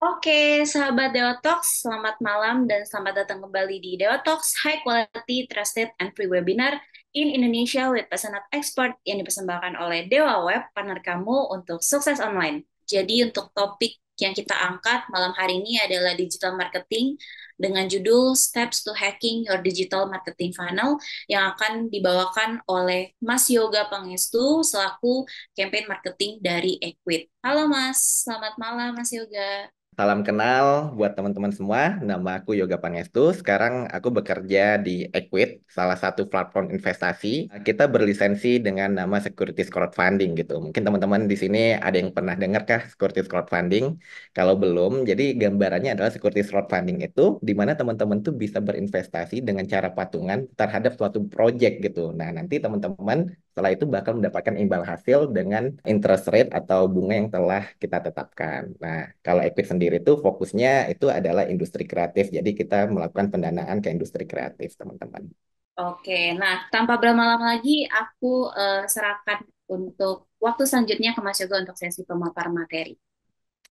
Oke, sahabat Dewa Talks, selamat malam dan selamat datang kembali di Dewa Talks High Quality Trusted and Free Webinar in Indonesia with Pesanat Expert yang dipersembahkan oleh Dewa Web, partner kamu untuk sukses online. Jadi untuk topik yang kita angkat malam hari ini adalah digital marketing dengan judul Steps to Hacking Your Digital Marketing Funnel yang akan dibawakan oleh Mas Yoga Pangestu selaku campaign marketing dari Equit. Halo Mas, selamat malam Mas Yoga. Salam kenal buat teman-teman semua. Nama aku Yoga Pangestu. Sekarang aku bekerja di Equit, salah satu platform investasi. Kita berlisensi dengan nama Securities Crowdfunding gitu. Mungkin teman-teman di sini ada yang pernah dengar kah Securities Crowdfunding? Kalau belum, jadi gambarannya adalah Securities Crowdfunding itu di mana teman-teman tuh bisa berinvestasi dengan cara patungan terhadap suatu project gitu. Nah, nanti teman-teman setelah itu bakal mendapatkan imbal hasil dengan interest rate atau bunga yang telah kita tetapkan. Nah, kalau equity sendiri itu fokusnya itu adalah industri kreatif. Jadi kita melakukan pendanaan ke industri kreatif, teman-teman. Oke, nah tanpa berlama-lama lagi aku uh, serahkan untuk waktu selanjutnya ke Mas Yoga untuk sesi pemapar materi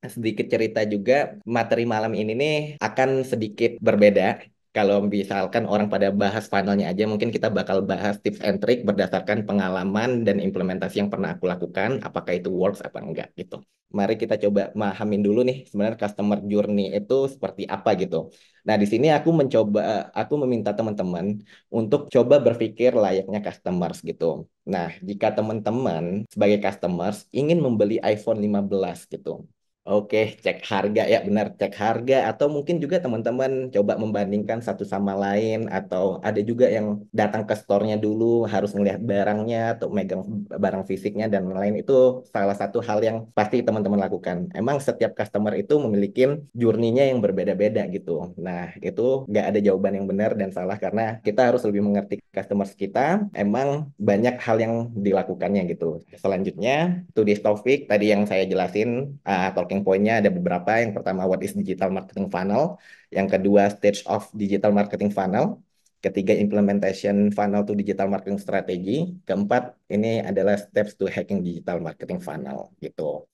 sedikit cerita juga materi malam ini nih akan sedikit berbeda kalau misalkan orang pada bahas panelnya aja, mungkin kita bakal bahas tips and trick berdasarkan pengalaman dan implementasi yang pernah aku lakukan, apakah itu works apa enggak gitu. Mari kita coba mahamin dulu nih sebenarnya customer journey itu seperti apa gitu. Nah, di sini aku mencoba aku meminta teman-teman untuk coba berpikir layaknya customers gitu. Nah, jika teman-teman sebagai customers ingin membeli iPhone 15 gitu, Oke, cek harga ya benar cek harga atau mungkin juga teman-teman coba membandingkan satu sama lain atau ada juga yang datang ke store-nya dulu harus melihat barangnya atau megang barang fisiknya dan lain-lain itu salah satu hal yang pasti teman-teman lakukan. Emang setiap customer itu memiliki journey-nya yang berbeda-beda gitu. Nah, itu nggak ada jawaban yang benar dan salah karena kita harus lebih mengerti customer kita. Emang banyak hal yang dilakukannya gitu. Selanjutnya, to this topic tadi yang saya jelasin uh, talking talking nya ada beberapa. Yang pertama, what is digital marketing funnel. Yang kedua, stage of digital marketing funnel. Ketiga, implementation funnel to digital marketing strategy. Keempat, ini adalah steps to hacking digital marketing funnel. Gitu.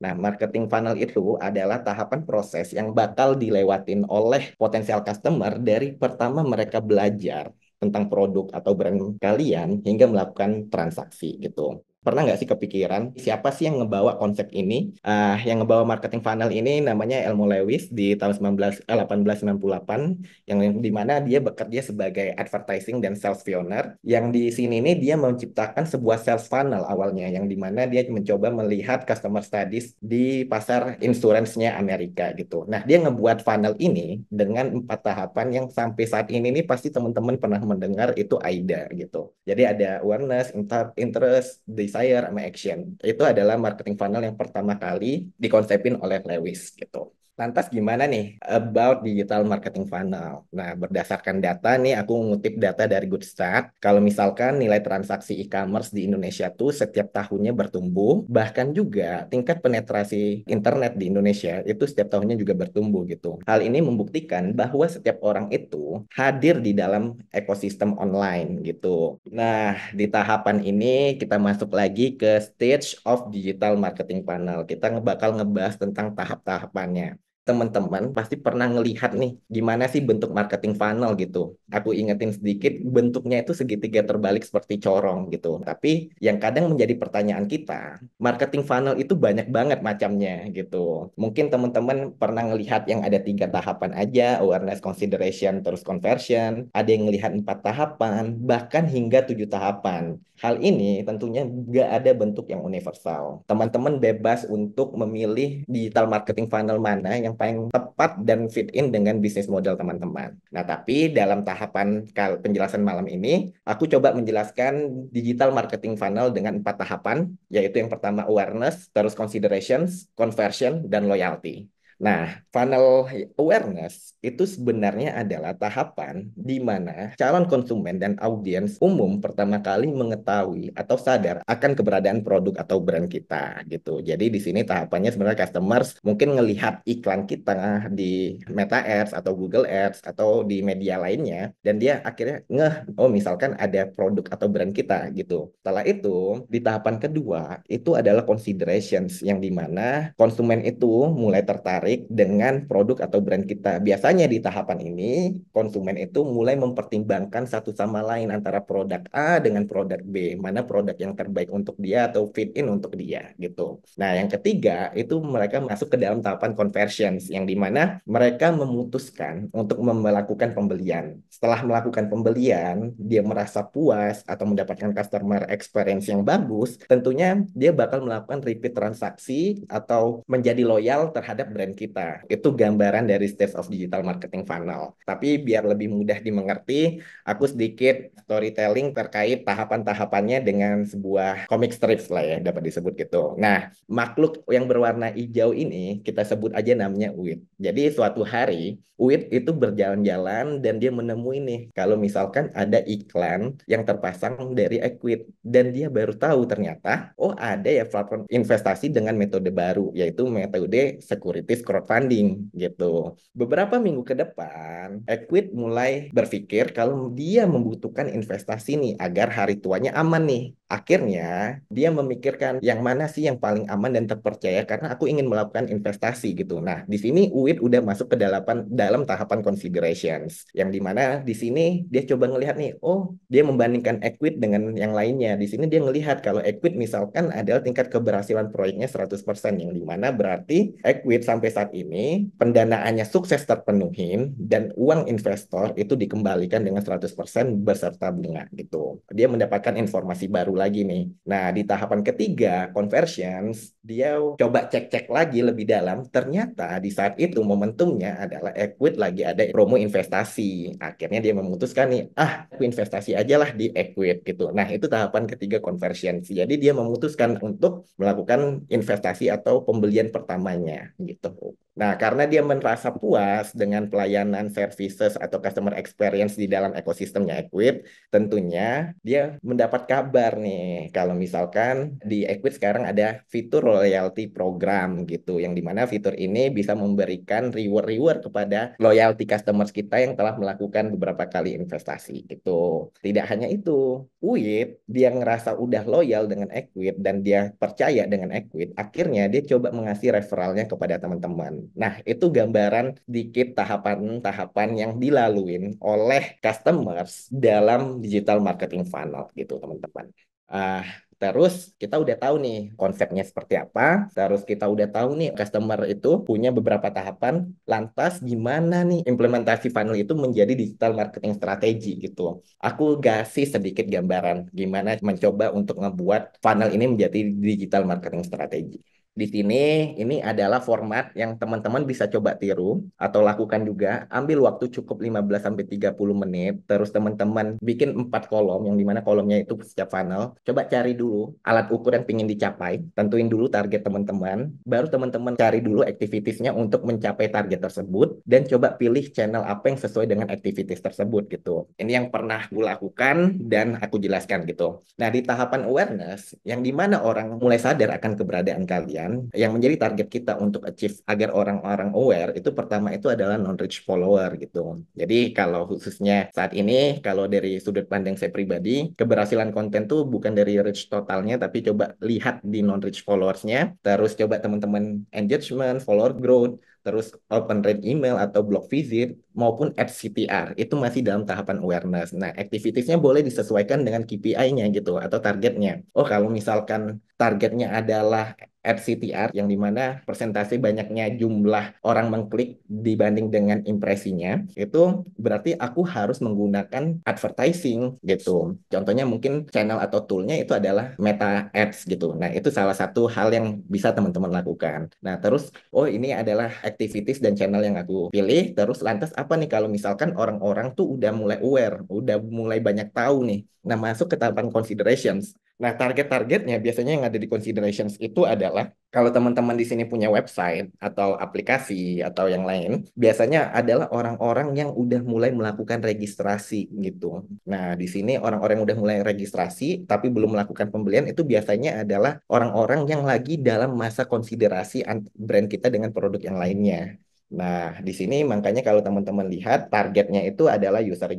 Nah, marketing funnel itu adalah tahapan proses yang bakal dilewatin oleh potensial customer dari pertama mereka belajar tentang produk atau brand kalian hingga melakukan transaksi gitu pernah nggak sih kepikiran siapa sih yang ngebawa konsep ini uh, yang ngebawa marketing funnel ini namanya Elmo Lewis di tahun 19 eh, 1898 yang dimana dia bekerja sebagai advertising dan sales pioneer yang di sini ini dia menciptakan sebuah sales funnel awalnya yang dimana dia mencoba melihat customer studies di pasar insurance-nya Amerika gitu nah dia ngebuat funnel ini dengan empat tahapan yang sampai saat ini nih pasti teman-teman pernah mendengar itu AIDA gitu jadi ada awareness, interest, desire sama action. Itu adalah marketing funnel yang pertama kali dikonsepin oleh Lewis gitu. Lantas gimana nih about digital marketing funnel? Nah, berdasarkan data nih aku mengutip data dari Goodstart. Kalau misalkan nilai transaksi e-commerce di Indonesia tuh setiap tahunnya bertumbuh, bahkan juga tingkat penetrasi internet di Indonesia itu setiap tahunnya juga bertumbuh gitu. Hal ini membuktikan bahwa setiap orang itu hadir di dalam ekosistem online gitu. Nah, di tahapan ini kita masuk lagi ke stage of digital marketing funnel. Kita bakal ngebahas tentang tahap-tahapannya teman-teman pasti pernah ngelihat nih gimana sih bentuk marketing funnel gitu. Aku ingetin sedikit bentuknya itu segitiga terbalik seperti corong gitu. Tapi yang kadang menjadi pertanyaan kita, marketing funnel itu banyak banget macamnya gitu. Mungkin teman-teman pernah ngelihat yang ada tiga tahapan aja, awareness, consideration, terus conversion. Ada yang ngelihat empat tahapan, bahkan hingga tujuh tahapan. Hal ini tentunya nggak ada bentuk yang universal. Teman-teman bebas untuk memilih digital marketing funnel mana yang yang paling tepat dan fit in dengan bisnis model teman-teman. Nah, tapi dalam tahapan penjelasan malam ini, aku coba menjelaskan digital marketing funnel dengan empat tahapan, yaitu yang pertama awareness, terus considerations, conversion, dan loyalty. Nah, funnel awareness itu sebenarnya adalah tahapan di mana calon konsumen dan audiens umum pertama kali mengetahui atau sadar akan keberadaan produk atau brand kita gitu. Jadi di sini tahapannya sebenarnya customers mungkin ngelihat iklan kita di Meta Ads atau Google Ads atau di media lainnya dan dia akhirnya ngeh oh misalkan ada produk atau brand kita gitu. Setelah itu di tahapan kedua itu adalah considerations yang di mana konsumen itu mulai tertarik tertarik dengan produk atau brand kita. Biasanya di tahapan ini, konsumen itu mulai mempertimbangkan satu sama lain antara produk A dengan produk B. Mana produk yang terbaik untuk dia atau fit in untuk dia gitu. Nah yang ketiga, itu mereka masuk ke dalam tahapan conversions yang dimana mereka memutuskan untuk melakukan pembelian. Setelah melakukan pembelian, dia merasa puas atau mendapatkan customer experience yang bagus, tentunya dia bakal melakukan repeat transaksi atau menjadi loyal terhadap brand kita. Itu gambaran dari stage of digital marketing funnel. Tapi biar lebih mudah dimengerti, aku sedikit storytelling terkait tahapan-tahapannya dengan sebuah comic strips lah ya, dapat disebut gitu. Nah, makhluk yang berwarna hijau ini kita sebut aja namanya Uit. Jadi suatu hari, Uit itu berjalan-jalan dan dia menemui nih, kalau misalkan ada iklan yang terpasang dari Equid. Dan dia baru tahu ternyata, oh ada ya platform investasi dengan metode baru, yaitu metode securities crowdfunding gitu. Beberapa minggu ke depan, Equid mulai berpikir kalau dia membutuhkan investasi nih agar hari tuanya aman nih. Akhirnya dia memikirkan yang mana sih yang paling aman dan terpercaya karena aku ingin melakukan investasi gitu. Nah, di sini UIT udah masuk ke dalam dalam tahapan considerations yang dimana di sini dia coba ngelihat nih, oh dia membandingkan equity dengan yang lainnya. Di sini dia ngelihat kalau equity misalkan adalah tingkat keberhasilan proyeknya 100% yang dimana berarti equity sampai saat ini pendanaannya sukses terpenuhi dan uang investor itu dikembalikan dengan 100% beserta bunga gitu. Dia mendapatkan informasi baru lagi nih. Nah, di tahapan ketiga, conversions, dia coba cek-cek lagi lebih dalam. Ternyata di saat itu momentumnya adalah equity lagi ada promo investasi. Akhirnya dia memutuskan nih, ah, aku investasi aja lah di equity gitu. Nah, itu tahapan ketiga conversions. Jadi dia memutuskan untuk melakukan investasi atau pembelian pertamanya gitu. Nah, karena dia merasa puas dengan pelayanan services atau customer experience di dalam ekosistemnya Equip, tentunya dia mendapat kabar nih kalau misalkan di Equip sekarang ada fitur loyalty program gitu, yang dimana fitur ini bisa memberikan reward-reward kepada loyalty customers kita yang telah melakukan beberapa kali investasi gitu. Tidak hanya itu, Uit dia ngerasa udah loyal dengan Equip dan dia percaya dengan Equip, akhirnya dia coba mengasih referralnya kepada teman-teman Nah, itu gambaran dikit tahapan-tahapan yang dilaluin oleh customers dalam digital marketing funnel gitu, teman-teman. Uh, Terus kita udah tahu nih konsepnya seperti apa. Terus kita udah tahu nih customer itu punya beberapa tahapan. Lantas gimana nih implementasi funnel itu menjadi digital marketing strategi gitu. Aku kasih sedikit gambaran gimana mencoba untuk membuat funnel ini menjadi digital marketing strategi di sini ini adalah format yang teman-teman bisa coba tiru atau lakukan juga. Ambil waktu cukup 15 sampai 30 menit, terus teman-teman bikin empat kolom yang dimana kolomnya itu setiap funnel. Coba cari dulu alat ukur yang ingin dicapai, tentuin dulu target teman-teman, baru teman-teman cari dulu aktivitasnya untuk mencapai target tersebut dan coba pilih channel apa yang sesuai dengan aktivitas tersebut gitu. Ini yang pernah gue lakukan dan aku jelaskan gitu. Nah, di tahapan awareness yang dimana orang mulai sadar akan keberadaan kalian kan yang menjadi target kita untuk achieve agar orang-orang aware itu pertama itu adalah non-rich follower gitu. Jadi kalau khususnya saat ini kalau dari sudut pandang saya pribadi keberhasilan konten tuh bukan dari reach totalnya tapi coba lihat di non-rich followersnya terus coba teman-teman engagement, follower growth terus open rate email atau blog visit maupun FCTR CTR itu masih dalam tahapan awareness. Nah, aktivitasnya boleh disesuaikan dengan KPI-nya gitu atau targetnya. Oh, kalau misalkan targetnya adalah RCTR yang dimana persentase banyaknya jumlah orang mengklik dibanding dengan impresinya itu berarti aku harus menggunakan advertising gitu contohnya mungkin channel atau toolnya itu adalah meta ads gitu nah itu salah satu hal yang bisa teman-teman lakukan nah terus oh ini adalah activities dan channel yang aku pilih terus lantas apa nih kalau misalkan orang-orang tuh udah mulai aware udah mulai banyak tahu nih nah masuk ke tahapan considerations Nah, target-targetnya biasanya yang ada di considerations itu adalah kalau teman-teman di sini punya website atau aplikasi atau yang lain, biasanya adalah orang-orang yang udah mulai melakukan registrasi gitu. Nah, di sini orang-orang yang udah mulai registrasi tapi belum melakukan pembelian itu biasanya adalah orang-orang yang lagi dalam masa konsiderasi brand kita dengan produk yang lainnya. Nah, di sini makanya kalau teman-teman lihat targetnya itu adalah user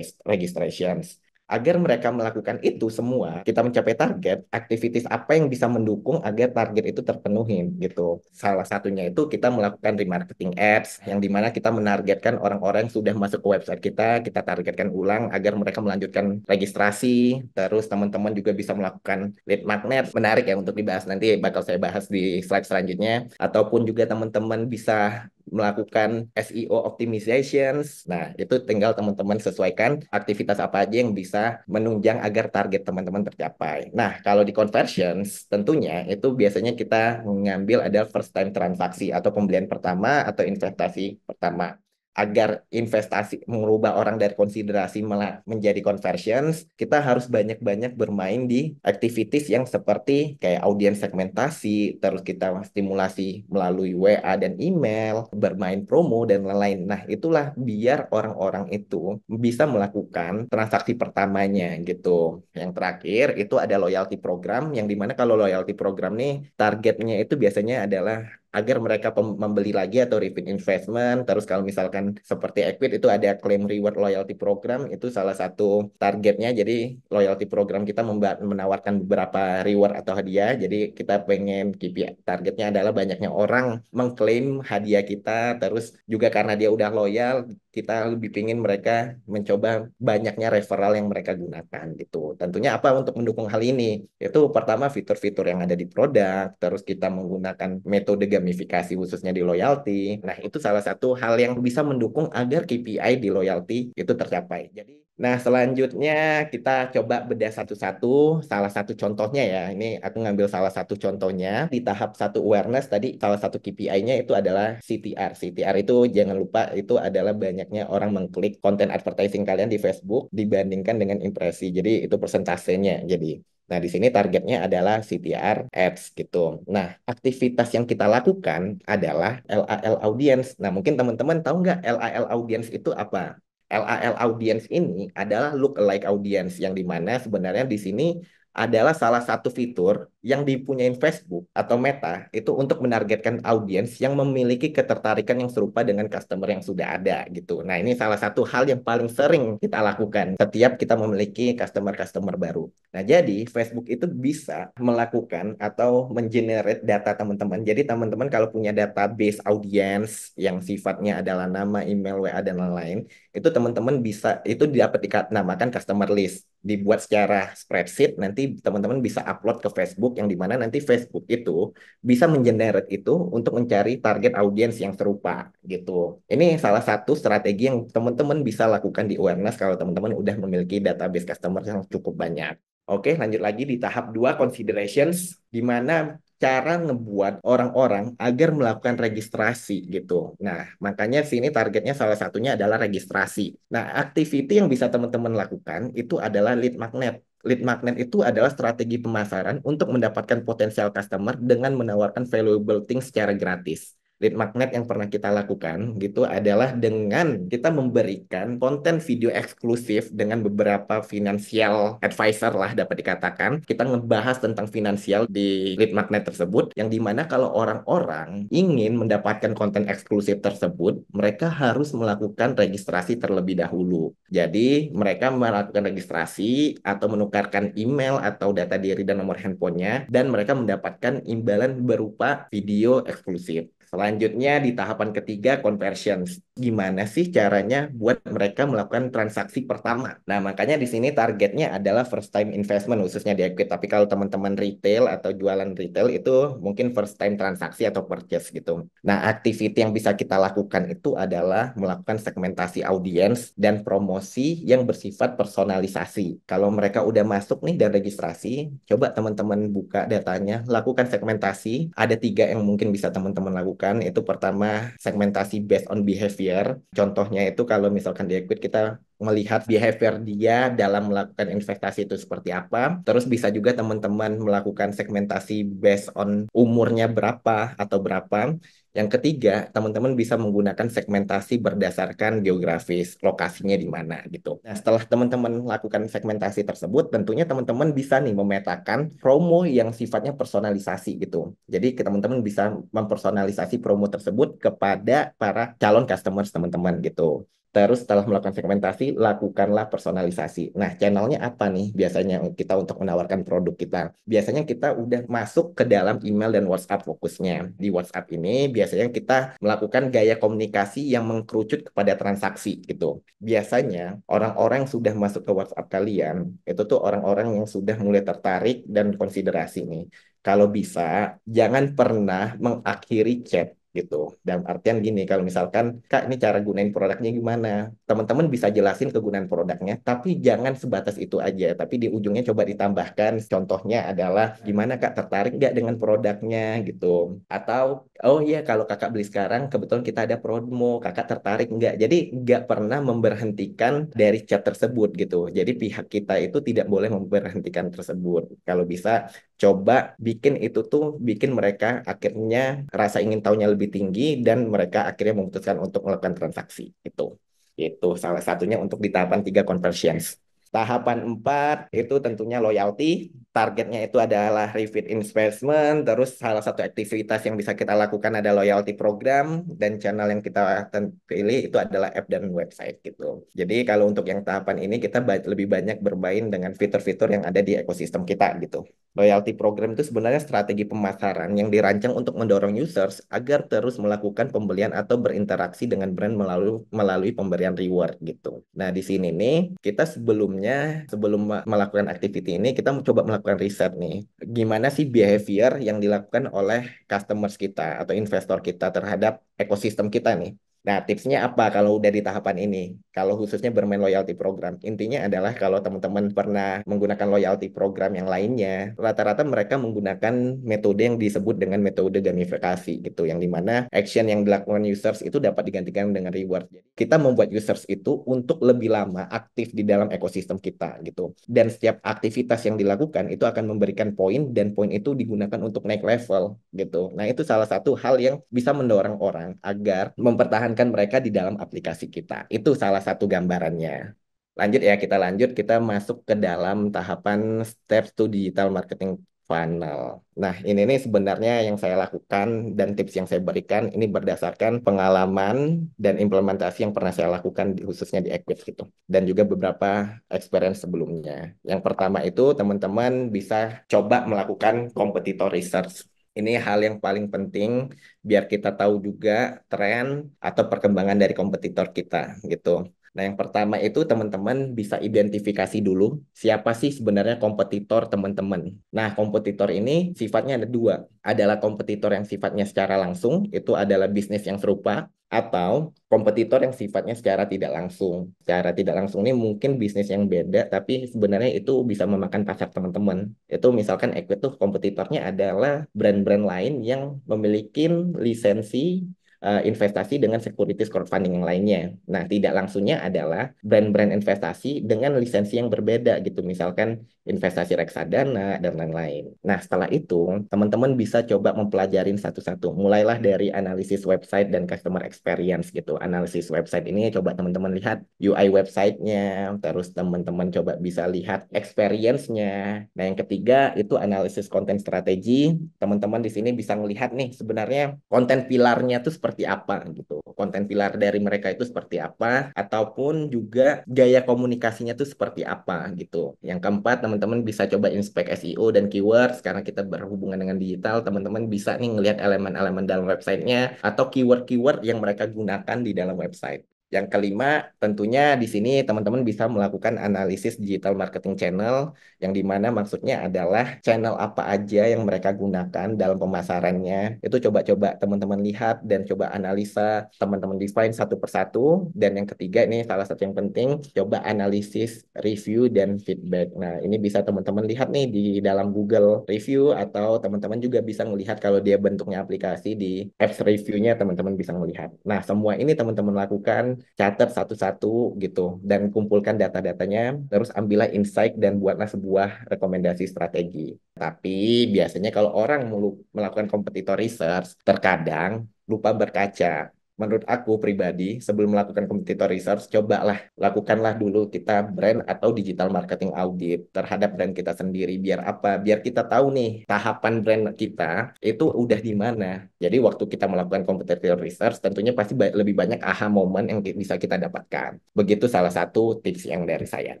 registrations agar mereka melakukan itu semua, kita mencapai target, aktivitas apa yang bisa mendukung agar target itu terpenuhi gitu. Salah satunya itu kita melakukan remarketing ads yang dimana kita menargetkan orang-orang yang sudah masuk ke website kita, kita targetkan ulang agar mereka melanjutkan registrasi, terus teman-teman juga bisa melakukan lead magnet. Menarik ya untuk dibahas nanti bakal saya bahas di slide selanjutnya ataupun juga teman-teman bisa melakukan SEO optimizations. Nah, itu tinggal teman-teman sesuaikan aktivitas apa aja yang bisa menunjang agar target teman-teman tercapai. Nah, kalau di conversions tentunya itu biasanya kita mengambil adalah first time transaksi atau pembelian pertama atau investasi pertama agar investasi merubah orang dari konsiderasi menjadi conversions, kita harus banyak-banyak bermain di aktivitas yang seperti kayak audiens segmentasi, terus kita stimulasi melalui WA dan email, bermain promo dan lain-lain. Nah, itulah biar orang-orang itu bisa melakukan transaksi pertamanya gitu. Yang terakhir itu ada loyalty program yang dimana kalau loyalty program nih targetnya itu biasanya adalah agar mereka membeli lagi atau repeat investment. Terus kalau misalkan seperti equity itu ada claim reward loyalty program itu salah satu targetnya. Jadi loyalty program kita menawarkan beberapa reward atau hadiah. Jadi kita pengen KPI ya. targetnya adalah banyaknya orang mengklaim hadiah kita. Terus juga karena dia udah loyal kita lebih pingin mereka mencoba banyaknya referral yang mereka gunakan gitu. Tentunya apa untuk mendukung hal ini? Itu pertama fitur-fitur yang ada di produk, terus kita menggunakan metode gamifikasi khususnya di loyalty. Nah, itu salah satu hal yang bisa mendukung agar KPI di loyalty itu tercapai. Jadi Nah, selanjutnya kita coba bedah satu-satu. Salah satu contohnya ya, ini aku ngambil salah satu contohnya. Di tahap satu awareness tadi, salah satu KPI-nya itu adalah CTR. CTR itu jangan lupa itu adalah banyaknya orang mengklik konten advertising kalian di Facebook dibandingkan dengan impresi. Jadi itu persentasenya. Jadi Nah, di sini targetnya adalah CTR ads gitu. Nah, aktivitas yang kita lakukan adalah LAL audience. Nah, mungkin teman-teman tahu nggak LAL audience itu apa? LAL audience ini adalah look alike audience yang dimana sebenarnya di sini adalah salah satu fitur yang dipunyai Facebook atau Meta itu untuk menargetkan audiens yang memiliki ketertarikan yang serupa dengan customer yang sudah ada gitu. Nah, ini salah satu hal yang paling sering kita lakukan setiap kita memiliki customer-customer baru. Nah, jadi Facebook itu bisa melakukan atau mengenerate data teman-teman. Jadi teman-teman kalau punya database audiens yang sifatnya adalah nama, email, WA dan lain-lain, itu teman-teman bisa itu dapat dikatakan customer list. Dibuat secara spreadsheet nanti teman-teman bisa upload ke Facebook Facebook yang dimana nanti Facebook itu bisa mengenerate itu untuk mencari target audiens yang serupa gitu. Ini salah satu strategi yang teman-teman bisa lakukan di awareness kalau teman-teman udah memiliki database customer yang cukup banyak. Oke, lanjut lagi di tahap dua considerations di mana cara ngebuat orang-orang agar melakukan registrasi gitu. Nah, makanya sini targetnya salah satunya adalah registrasi. Nah, activity yang bisa teman-teman lakukan itu adalah lead magnet lead magnet itu adalah strategi pemasaran untuk mendapatkan potensial customer dengan menawarkan valuable things secara gratis lead magnet yang pernah kita lakukan gitu adalah dengan kita memberikan konten video eksklusif dengan beberapa financial advisor lah dapat dikatakan kita ngebahas tentang finansial di lead magnet tersebut yang dimana kalau orang-orang ingin mendapatkan konten eksklusif tersebut mereka harus melakukan registrasi terlebih dahulu jadi mereka melakukan registrasi atau menukarkan email atau data diri dan nomor handphonenya dan mereka mendapatkan imbalan berupa video eksklusif Selanjutnya di tahapan ketiga conversion. Gimana sih caranya buat mereka melakukan transaksi pertama? Nah, makanya di sini targetnya adalah first time investment khususnya di equity. Tapi kalau teman-teman retail atau jualan retail itu mungkin first time transaksi atau purchase gitu. Nah, activity yang bisa kita lakukan itu adalah melakukan segmentasi audiens dan promosi yang bersifat personalisasi. Kalau mereka udah masuk nih dan registrasi, coba teman-teman buka datanya, lakukan segmentasi. Ada tiga yang mungkin bisa teman-teman lakukan lakukan itu pertama segmentasi based on behavior. Contohnya itu kalau misalkan di equity kita melihat behavior dia dalam melakukan investasi itu seperti apa. Terus bisa juga teman-teman melakukan segmentasi based on umurnya berapa atau berapa. Yang ketiga, teman-teman bisa menggunakan segmentasi berdasarkan geografis lokasinya di mana gitu. Nah, setelah teman-teman lakukan segmentasi tersebut, tentunya teman-teman bisa nih memetakan promo yang sifatnya personalisasi gitu. Jadi teman-teman bisa mempersonalisasi promo tersebut kepada para calon customers teman-teman gitu. Terus setelah melakukan segmentasi, lakukanlah personalisasi. Nah, channelnya apa nih biasanya kita untuk menawarkan produk kita? Biasanya kita udah masuk ke dalam email dan WhatsApp fokusnya. Di WhatsApp ini biasanya kita melakukan gaya komunikasi yang mengkerucut kepada transaksi gitu. Biasanya orang-orang sudah masuk ke WhatsApp kalian, itu tuh orang-orang yang sudah mulai tertarik dan konsiderasi nih. Kalau bisa, jangan pernah mengakhiri chat gitu. Dalam artian gini, kalau misalkan, Kak ini cara gunain produknya gimana? Teman-teman bisa jelasin kegunaan produknya, tapi jangan sebatas itu aja. Tapi di ujungnya coba ditambahkan, contohnya adalah gimana Kak tertarik nggak dengan produknya gitu. Atau, oh iya kalau Kakak beli sekarang, kebetulan kita ada promo, Kakak tertarik nggak? Jadi nggak pernah memberhentikan dari chat tersebut gitu. Jadi pihak kita itu tidak boleh memberhentikan tersebut. Kalau bisa, coba bikin itu tuh, bikin mereka akhirnya rasa ingin tahunya lebih lebih tinggi dan mereka akhirnya memutuskan untuk melakukan transaksi itu itu salah satunya untuk di tahapan tiga conversions tahapan empat itu tentunya loyalty targetnya itu adalah repeat investment, terus salah satu aktivitas yang bisa kita lakukan ada loyalty program, dan channel yang kita pilih itu adalah app dan website gitu. Jadi kalau untuk yang tahapan ini kita lebih banyak bermain dengan fitur-fitur yang ada di ekosistem kita gitu. Loyalty program itu sebenarnya strategi pemasaran yang dirancang untuk mendorong users agar terus melakukan pembelian atau berinteraksi dengan brand melalui melalui pemberian reward gitu. Nah di sini nih kita sebelumnya sebelum melakukan activity ini kita coba melakukan melakukan riset nih, gimana sih behavior yang dilakukan oleh customers kita atau investor kita terhadap ekosistem kita nih? Nah, tipsnya apa kalau udah di tahapan ini? Kalau khususnya bermain loyalty program, intinya adalah kalau teman-teman pernah menggunakan loyalty program yang lainnya, rata-rata mereka menggunakan metode yang disebut dengan metode gamifikasi gitu, yang dimana action yang dilakukan users itu dapat digantikan dengan reward. Jadi, kita membuat users itu untuk lebih lama aktif di dalam ekosistem kita gitu. Dan setiap aktivitas yang dilakukan itu akan memberikan poin dan poin itu digunakan untuk naik level gitu. Nah, itu salah satu hal yang bisa mendorong orang agar mempertahankan mempertahankan mereka di dalam aplikasi kita. Itu salah satu gambarannya. Lanjut ya, kita lanjut. Kita masuk ke dalam tahapan steps to digital marketing funnel. Nah, ini nih sebenarnya yang saya lakukan dan tips yang saya berikan ini berdasarkan pengalaman dan implementasi yang pernah saya lakukan khususnya di Equip gitu dan juga beberapa experience sebelumnya. Yang pertama itu teman-teman bisa coba melakukan competitor research ini hal yang paling penting biar kita tahu juga tren atau perkembangan dari kompetitor kita gitu. Nah, yang pertama itu teman-teman bisa identifikasi dulu siapa sih sebenarnya kompetitor teman-teman. Nah, kompetitor ini sifatnya ada dua. Adalah kompetitor yang sifatnya secara langsung, itu adalah bisnis yang serupa, atau kompetitor yang sifatnya secara tidak langsung. Secara tidak langsung ini mungkin bisnis yang beda, tapi sebenarnya itu bisa memakan pasar teman-teman. Itu misalkan equity tuh kompetitornya adalah brand-brand lain yang memiliki lisensi uh, investasi dengan sekuritis crowdfunding yang lainnya. Nah, tidak langsungnya adalah brand-brand investasi dengan lisensi yang berbeda gitu, misalkan investasi reksadana dan lain-lain. Nah, setelah itu teman-teman bisa coba mempelajarin satu-satu. Mulailah dari analisis website dan customer experience gitu. Analisis website ini coba teman-teman lihat UI websitenya, terus teman-teman coba bisa lihat experience-nya. Nah, yang ketiga itu analisis konten strategi. Teman-teman di sini bisa melihat nih sebenarnya konten pilarnya tuh seperti seperti apa gitu konten pilar dari mereka itu seperti apa ataupun juga gaya komunikasinya itu seperti apa gitu yang keempat teman-teman bisa coba inspek SEO dan keywords karena kita berhubungan dengan digital teman-teman bisa nih ngelihat elemen-elemen dalam websitenya atau keyword-keyword yang mereka gunakan di dalam website yang kelima, tentunya di sini teman-teman bisa melakukan analisis digital marketing channel, yang dimana maksudnya adalah channel apa aja yang mereka gunakan dalam pemasarannya. Itu coba-coba teman-teman lihat dan coba analisa teman-teman define satu persatu. Dan yang ketiga ini salah satu yang penting, coba analisis review dan feedback. Nah, ini bisa teman-teman lihat nih di dalam Google Review atau teman-teman juga bisa melihat kalau dia bentuknya aplikasi di apps reviewnya teman-teman bisa melihat. Nah, semua ini teman-teman lakukan catat satu-satu gitu dan kumpulkan data-datanya terus ambillah insight dan buatlah sebuah rekomendasi strategi. Tapi biasanya kalau orang melakukan kompetitor research terkadang lupa berkaca menurut aku pribadi sebelum melakukan competitor research cobalah lakukanlah dulu kita brand atau digital marketing audit terhadap brand kita sendiri biar apa biar kita tahu nih tahapan brand kita itu udah di mana jadi waktu kita melakukan competitor research tentunya pasti ba lebih banyak aha moment yang bisa kita dapatkan begitu salah satu tips yang dari saya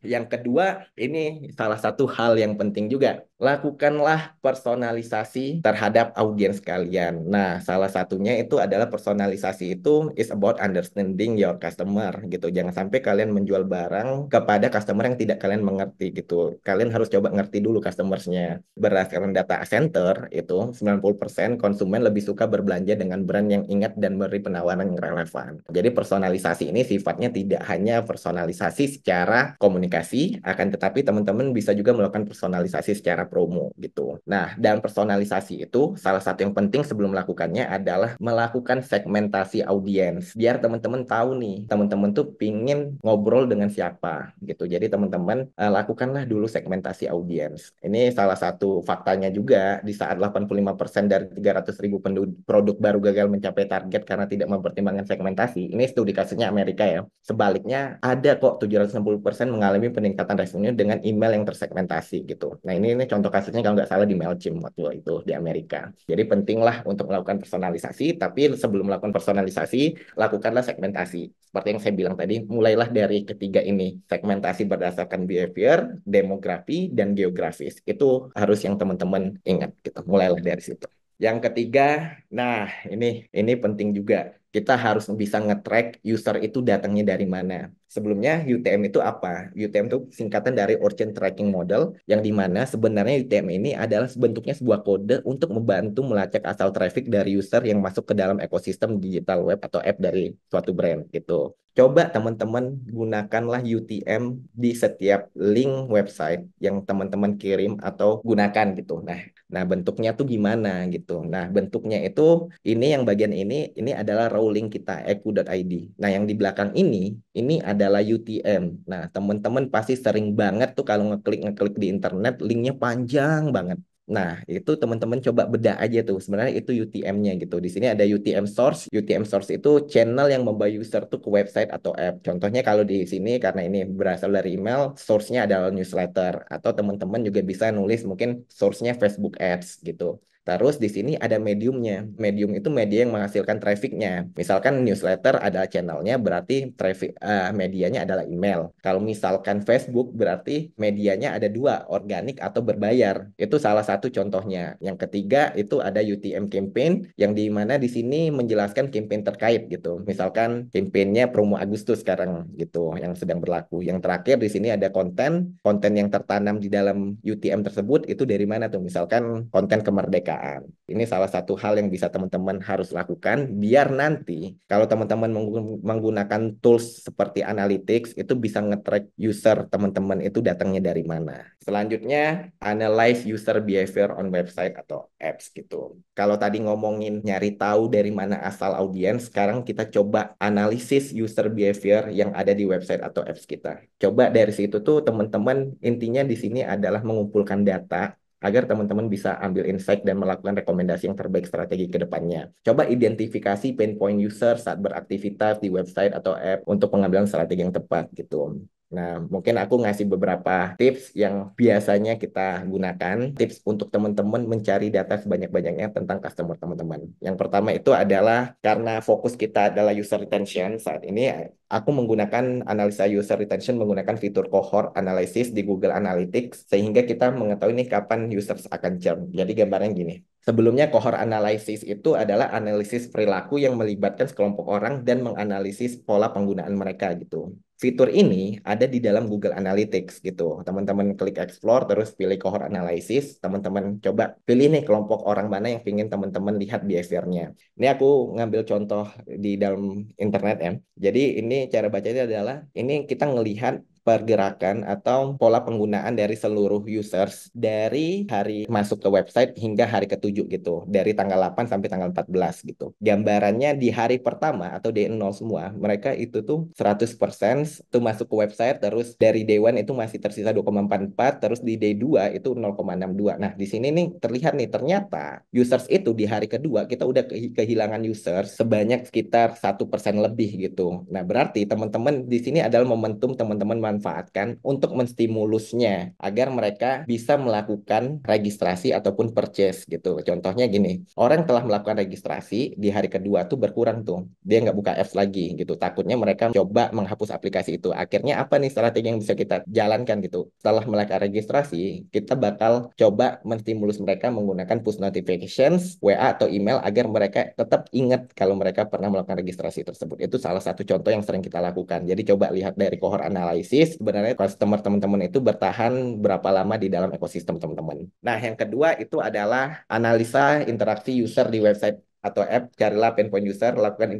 yang kedua ini salah satu hal yang penting juga lakukanlah personalisasi terhadap audiens kalian. Nah, salah satunya itu adalah personalisasi itu is about understanding your customer gitu. Jangan sampai kalian menjual barang kepada customer yang tidak kalian mengerti gitu. Kalian harus coba ngerti dulu customersnya. Berdasarkan data center itu 90% konsumen lebih suka berbelanja dengan brand yang ingat dan memberi penawaran yang relevan. Jadi personalisasi ini sifatnya tidak hanya personalisasi secara komunikasi, akan tetapi teman-teman bisa juga melakukan personalisasi secara promo gitu. Nah, dan personalisasi itu salah satu yang penting sebelum melakukannya adalah melakukan segmentasi audiens biar teman-teman tahu nih teman-teman tuh pingin ngobrol dengan siapa gitu. Jadi teman-teman uh, lakukanlah dulu segmentasi audiens. Ini salah satu faktanya juga di saat 85% dari 300 ribu produk baru gagal mencapai target karena tidak mempertimbangkan segmentasi. Ini studi kasusnya Amerika ya. Sebaliknya ada kok 760% mengalami peningkatan revenue dengan email yang tersegmentasi gitu. Nah ini ini contoh kasusnya kalau nggak salah di MailChimp waktu itu di Amerika. Jadi pentinglah untuk melakukan personalisasi, tapi sebelum melakukan personalisasi, lakukanlah segmentasi. Seperti yang saya bilang tadi, mulailah dari ketiga ini, segmentasi berdasarkan behavior, demografi, dan geografis. Itu harus yang teman-teman ingat gitu, mulailah dari situ. Yang ketiga, nah ini ini penting juga kita harus bisa nge-track user itu datangnya dari mana. Sebelumnya UTM itu apa? UTM itu singkatan dari Urgent Tracking Model yang dimana sebenarnya UTM ini adalah bentuknya sebuah kode untuk membantu melacak asal traffic dari user yang masuk ke dalam ekosistem digital web atau app dari suatu brand gitu. Coba teman-teman gunakanlah UTM di setiap link website yang teman-teman kirim atau gunakan gitu. Nah, nah bentuknya tuh gimana gitu. Nah, bentuknya itu ini yang bagian ini ini adalah raw atau link kita eku.id. Nah, yang di belakang ini ini adalah UTM. Nah, teman-teman pasti sering banget tuh kalau ngeklik ngeklik di internet linknya panjang banget. Nah, itu teman-teman coba beda aja tuh. Sebenarnya itu UTM-nya gitu. Di sini ada UTM source. UTM source itu channel yang membawa user tuh ke website atau app. Contohnya kalau di sini karena ini berasal dari email, source-nya adalah newsletter atau teman-teman juga bisa nulis mungkin source-nya Facebook Ads gitu. Terus di sini ada mediumnya. Medium itu media yang menghasilkan trafficnya. Misalkan newsletter ada channelnya, berarti traffic uh, medianya adalah email. Kalau misalkan Facebook, berarti medianya ada dua, organik atau berbayar. Itu salah satu contohnya. Yang ketiga itu ada UTM campaign yang di mana di sini menjelaskan campaign terkait gitu. Misalkan campaignnya promo Agustus sekarang gitu yang sedang berlaku. Yang terakhir di sini ada konten, konten yang tertanam di dalam UTM tersebut itu dari mana tuh? Misalkan konten kemerdekaan pekerjaan. Ini salah satu hal yang bisa teman-teman harus lakukan biar nanti kalau teman-teman menggunakan tools seperti analytics itu bisa nge-track user teman-teman itu datangnya dari mana. Selanjutnya, analyze user behavior on website atau apps gitu. Kalau tadi ngomongin nyari tahu dari mana asal audiens, sekarang kita coba analisis user behavior yang ada di website atau apps kita. Coba dari situ tuh teman-teman intinya di sini adalah mengumpulkan data agar teman-teman bisa ambil insight dan melakukan rekomendasi yang terbaik strategi ke depannya. Coba identifikasi pain point user saat beraktivitas di website atau app untuk pengambilan strategi yang tepat gitu. Nah, mungkin aku ngasih beberapa tips yang biasanya kita gunakan, tips untuk teman-teman mencari data sebanyak-banyaknya tentang customer teman-teman. Yang pertama itu adalah karena fokus kita adalah user retention saat ini, aku menggunakan analisa user retention menggunakan fitur cohort analysis di Google Analytics sehingga kita mengetahui nih kapan users akan churn. Jadi gambarnya gini. Sebelumnya cohort analysis itu adalah analisis perilaku yang melibatkan sekelompok orang dan menganalisis pola penggunaan mereka gitu fitur ini ada di dalam Google Analytics gitu. Teman-teman klik explore terus pilih cohort analysis, teman-teman coba pilih nih kelompok orang mana yang ingin teman-teman lihat behaviornya. Ini aku ngambil contoh di dalam internet ya. Jadi ini cara bacanya adalah ini kita ngelihat pergerakan atau pola penggunaan dari seluruh users dari hari masuk ke website hingga hari ketujuh gitu, dari tanggal 8 sampai tanggal 14 gitu. Gambarannya di hari pertama atau day 0 semua, mereka itu tuh 100% tuh masuk ke website terus dari day 1 itu masih tersisa 2,44 terus di day 2 itu 0,62. Nah, di sini nih terlihat nih ternyata users itu di hari kedua kita udah kehilangan users sebanyak sekitar 1% persen lebih gitu. Nah, berarti teman-teman di sini adalah momentum teman-teman dimanfaatkan untuk menstimulusnya agar mereka bisa melakukan registrasi ataupun purchase gitu. Contohnya gini, orang telah melakukan registrasi di hari kedua tuh berkurang tuh. Dia nggak buka apps lagi gitu. Takutnya mereka coba menghapus aplikasi itu. Akhirnya apa nih strategi yang bisa kita jalankan gitu? Setelah mereka registrasi, kita bakal coba menstimulus mereka menggunakan push notifications, WA atau email agar mereka tetap ingat kalau mereka pernah melakukan registrasi tersebut. Itu salah satu contoh yang sering kita lakukan. Jadi coba lihat dari cohort analisis sebenarnya customer teman-teman itu bertahan berapa lama di dalam ekosistem teman-teman. Nah, yang kedua itu adalah analisa interaksi user di website atau app, carilah pain point user, lakukan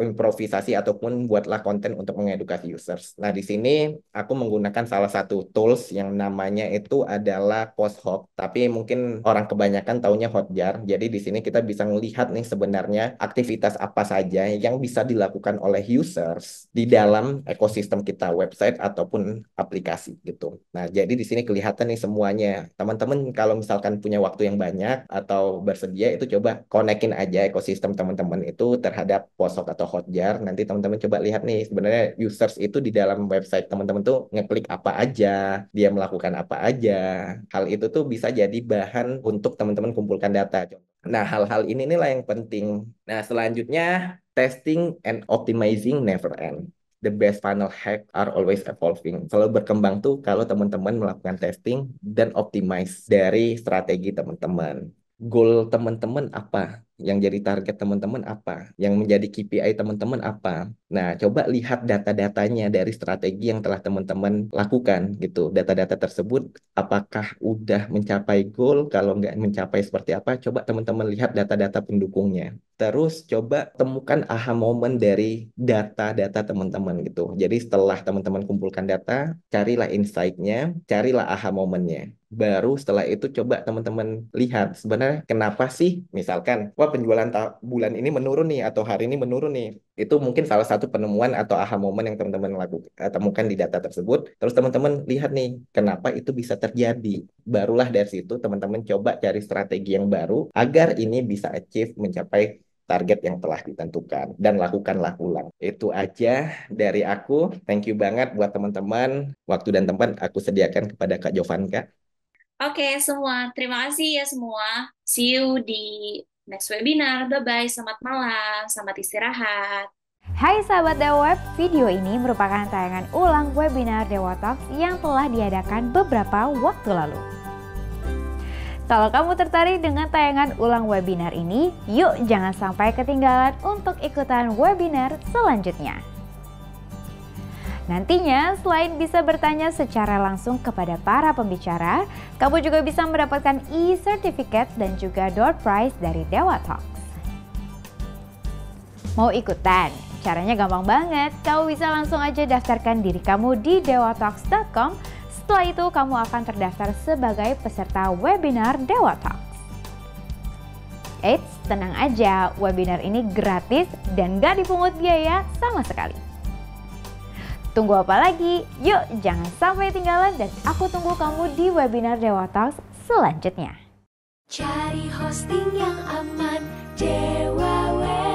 improvisasi ataupun buatlah konten untuk mengedukasi users. Nah, di sini aku menggunakan salah satu tools yang namanya itu adalah post hoc, tapi mungkin orang kebanyakan taunya Hotjar. Jadi di sini kita bisa melihat nih sebenarnya aktivitas apa saja yang bisa dilakukan oleh users di dalam ekosistem kita website ataupun aplikasi gitu. Nah, jadi di sini kelihatan nih semuanya. Teman-teman kalau misalkan punya waktu yang banyak atau bersedia itu coba konekin aja ekosistem teman-teman itu terhadap posok atau hotjar. Nanti teman-teman coba lihat nih sebenarnya users itu di dalam website teman-teman tuh ngeklik apa aja, dia melakukan apa aja. Hal itu tuh bisa jadi bahan untuk teman-teman kumpulkan data. Nah, hal-hal ini inilah yang penting. Nah, selanjutnya testing and optimizing never end the best final hack are always evolving. Selalu berkembang tuh kalau teman-teman melakukan testing dan optimize dari strategi teman-teman. Goal teman-teman apa? yang jadi target teman-teman apa, yang menjadi KPI teman-teman apa. Nah, coba lihat data-datanya dari strategi yang telah teman-teman lakukan gitu. Data-data tersebut apakah udah mencapai goal, kalau nggak mencapai seperti apa, coba teman-teman lihat data-data pendukungnya. Terus coba temukan aha moment dari data-data teman-teman gitu. Jadi setelah teman-teman kumpulkan data, carilah insight-nya, carilah aha momennya baru setelah itu coba teman-teman lihat sebenarnya kenapa sih misalkan wah penjualan bulan ini menurun nih atau hari ini menurun nih itu mungkin salah satu penemuan atau aha moment yang teman-teman lakukan eh, temukan di data tersebut terus teman-teman lihat nih kenapa itu bisa terjadi barulah dari situ teman-teman coba cari strategi yang baru agar ini bisa achieve mencapai target yang telah ditentukan dan lakukanlah ulang. Itu aja dari aku. Thank you banget buat teman-teman. Waktu dan tempat aku sediakan kepada Kak Jovan, Kak. Oke, semua. Terima kasih ya semua. See you di next webinar. Bye-bye. Selamat malam. Selamat istirahat. Hai sahabat web video ini merupakan tayangan ulang webinar Dewa Talks yang telah diadakan beberapa waktu lalu. Kalau kamu tertarik dengan tayangan ulang webinar ini, yuk jangan sampai ketinggalan untuk ikutan webinar selanjutnya. Nantinya, selain bisa bertanya secara langsung kepada para pembicara, kamu juga bisa mendapatkan e-certificate dan juga door prize dari Dewa Talks. Mau ikutan? Caranya gampang banget. Kamu bisa langsung aja daftarkan diri kamu di dewatalks.com. Setelah itu, kamu akan terdaftar sebagai peserta webinar Dewa Talks. Eits, tenang aja, webinar ini gratis dan gak dipungut biaya sama sekali. Tunggu apa lagi? Yuk, jangan sampai tinggalan dan aku tunggu kamu di webinar Dewa Talks selanjutnya. Cari hosting yang aman, Dewa Web.